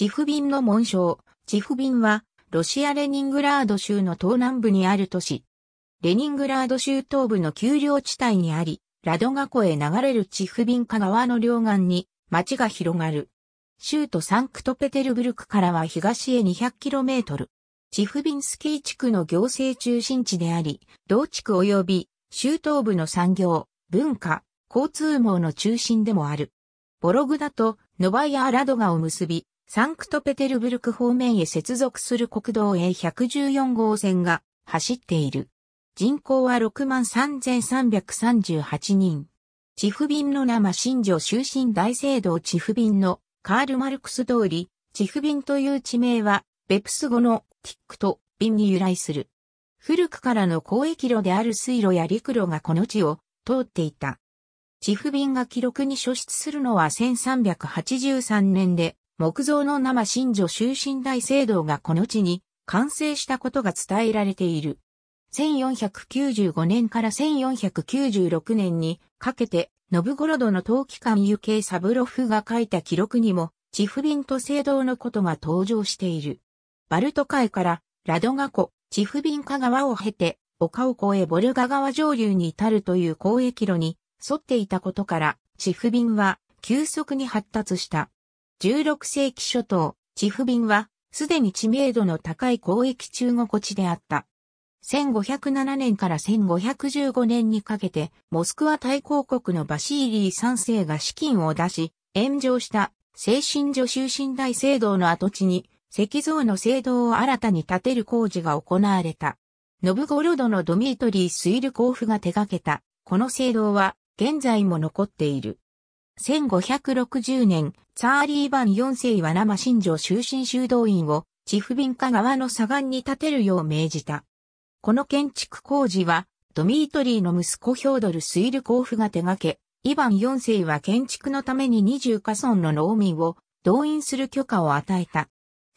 チフビンの紋章。チフビンは、ロシア・レニングラード州の東南部にある都市。レニングラード州東部の丘陵地帯にあり、ラドガ湖へ流れるチフビンカ川の両岸に町が広がる。州都サンクトペテルブルクからは東へ 200km。チフビンスキー地区の行政中心地であり、同地区及び州東部の産業、文化、交通網の中心でもある。ボログだとノバヤ・ア・ラドガを結び、サンクトペテルブルク方面へ接続する国道 A114 号線が走っている。人口は63,338人。チフビンの生新庄終身大聖堂チフビンのカール・マルクス通り、チフビンという地名は、ベプス語のティックとビンに由来する。古くからの交易路である水路や陸路がこの地を通っていた。チフビンが記録に書出するのは1383年で、木造の生神女終身大聖堂がこの地に完成したことが伝えられている。1495年から1496年にかけて、ノブゴロドの陶器館輸けサブロフが書いた記録にも、チフビント聖堂のことが登場している。バルト海からラドガ湖、チフビンカ川を経て、丘を越えボルガ川上流に至るという交易路に沿っていたことから、チフビンは急速に発達した。16世紀初頭、チフビンは、すでに知名度の高い交易中国地であった。1507年から1515年にかけて、モスクワ大公国のバシーリー3世が資金を出し、炎上した精神女修身大聖堂の跡地に、石像の聖堂を新たに建てる工事が行われた。ノブゴロドのドミートリー・スイルコーフが手掛けた、この聖堂は、現在も残っている。1560年、チャーリー・バン4世は生新城終身修道院を、地府民家側の左岸に建てるよう命じた。この建築工事は、ドミートリーの息子ヒョードル・スイルコーフが手掛け、イヴァン4世は建築のために20カ村の農民を動員する許可を与えた。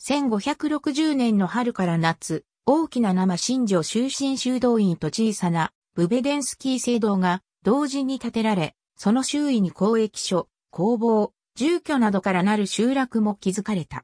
1560年の春から夏、大きな生新城終身修道院と小さなブベデンスキー聖堂が同時に建てられ、その周囲に公益所、工房、住居などからなる集落も築かれた。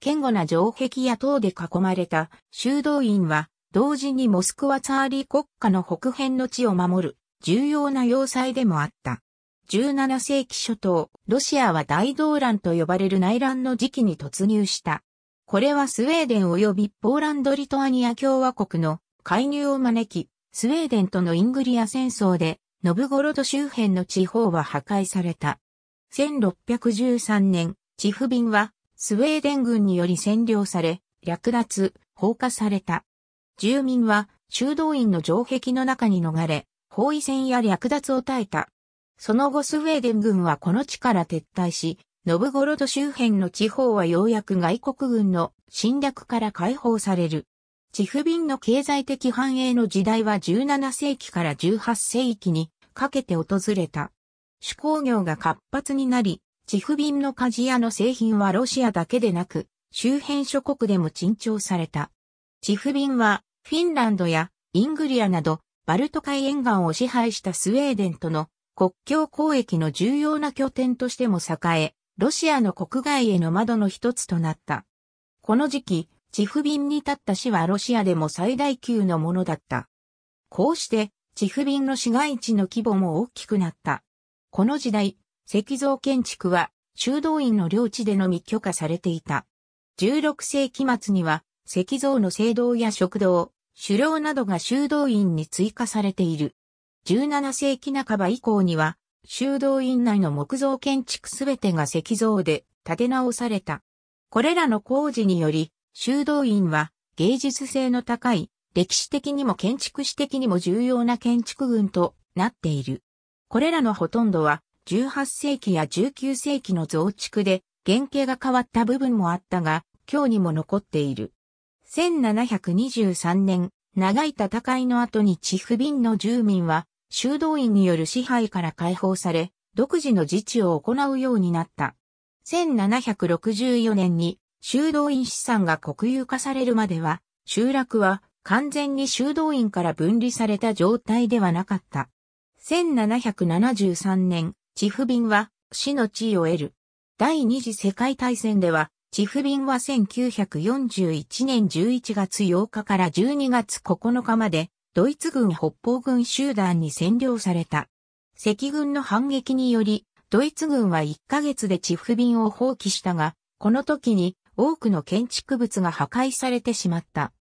堅固な城壁や塔で囲まれた修道院は、同時にモスクワツァーリー国家の北辺の地を守る重要な要塞でもあった。17世紀初頭、ロシアは大動乱と呼ばれる内乱の時期に突入した。これはスウェーデン及びポーランド・リトアニア共和国の介入を招き、スウェーデンとのイングリア戦争でノブゴロド周辺の地方は破壊された。1613年、チフビンはスウェーデン軍により占領され、略奪、放火された。住民は修道院の城壁の中に逃れ、包囲戦や略奪を耐えた。その後スウェーデン軍はこの地から撤退し、ノブゴロド周辺の地方はようやく外国軍の侵略から解放される。チフビンの経済的繁栄の時代は17世紀から18世紀にかけて訪れた。手工業が活発になり、地府便の鍛冶屋の製品はロシアだけでなく、周辺諸国でも珍重された。地府便は、フィンランドやイングリアなど、バルト海沿岸を支配したスウェーデンとの国境交易の重要な拠点としても栄え、ロシアの国外への窓の一つとなった。この時期、地府便に立った市はロシアでも最大級のものだった。こうして、地府便の市街地の規模も大きくなった。この時代、石像建築は修道院の領地でのみ許可されていた。16世紀末には石像の聖堂や食堂、狩猟などが修道院に追加されている。17世紀半ば以降には修道院内の木造建築すべてが石像で建て直された。これらの工事により、修道院は芸術性の高い歴史的にも建築史的にも重要な建築群となっている。これらのほとんどは18世紀や19世紀の増築で原型が変わった部分もあったが、今日にも残っている。1723年、長い戦いの後に地府便の住民は、修道院による支配から解放され、独自の自治を行うようになった。1764年に修道院資産が国有化されるまでは、集落は完全に修道院から分離された状態ではなかった。1773年、チフビンは死の地位を得る。第二次世界大戦では、チフビンは1941年11月8日から12月9日まで、ドイツ軍北方軍集団に占領された。赤軍の反撃により、ドイツ軍は1ヶ月でチフビンを放棄したが、この時に多くの建築物が破壊されてしまった。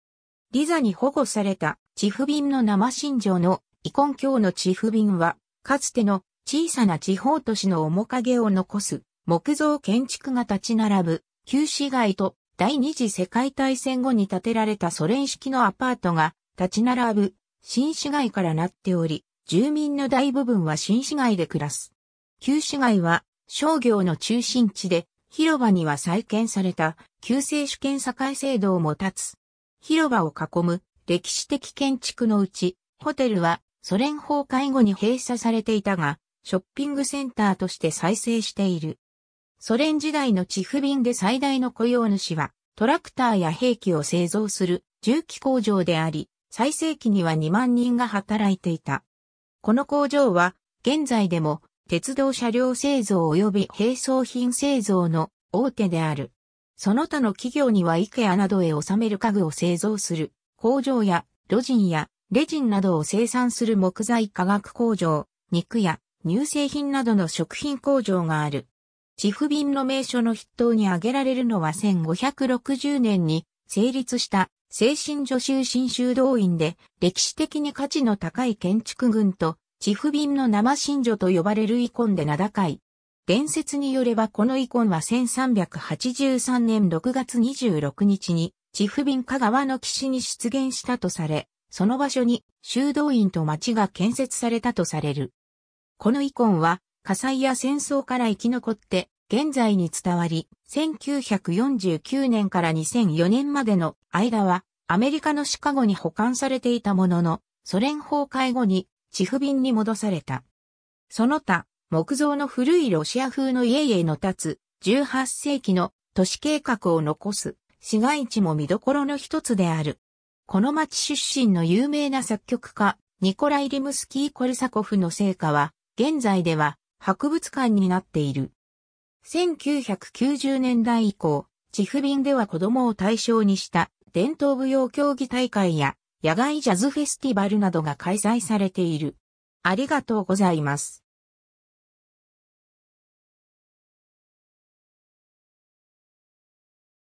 リザに保護されたチフビンの生信条の遺恨ンのチフビンは、かつての小さな地方都市の面影を残す木造建築が立ち並ぶ旧市街と第二次世界大戦後に建てられたソ連式のアパートが立ち並ぶ新市街からなっており、住民の大部分は新市街で暮らす。旧市街は商業の中心地で広場には再建された旧制主権境制度をも立つ広場を囲む歴史的建築のうち、ホテルはソ連崩壊後に閉鎖されていたが、ショッピングセンターとして再生している。ソ連時代の地フ便で最大の雇用主は、トラクターや兵器を製造する重機工場であり、最盛期には2万人が働いていた。この工場は、現在でも鉄道車両製造及び並走品製造の大手である。その他の企業にはイケアなどへ納める家具を製造する工場や路人やレジンなどを生産する木材化学工場、肉や乳製品などの食品工場がある。地府便の名所の筆頭に挙げられるのは1560年に成立した精神助手。新修道院で歴史的に価値の高い建築群と地府便の生新女と呼ばれる遺恨で名高い伝説によればこの遺ンは1383年6月26日に、地府便香川の岸に出現したとされ、その場所に修道院と町が建設されたとされる。この遺ンは火災や戦争から生き残って現在に伝わり、1949年から2004年までの間はアメリカのシカゴに保管されていたものの、ソ連崩壊後に地府便に戻された。その他、木造の古いロシア風の家々の立つ18世紀の都市計画を残す市街地も見どころの一つである。この町出身の有名な作曲家、ニコライ・リムスキー・コルサコフの成果は、現在では博物館になっている。1990年代以降、チフビンでは子供を対象にした伝統舞踊競技大会や野外ジャズフェスティバルなどが開催されている。ありがとうございます。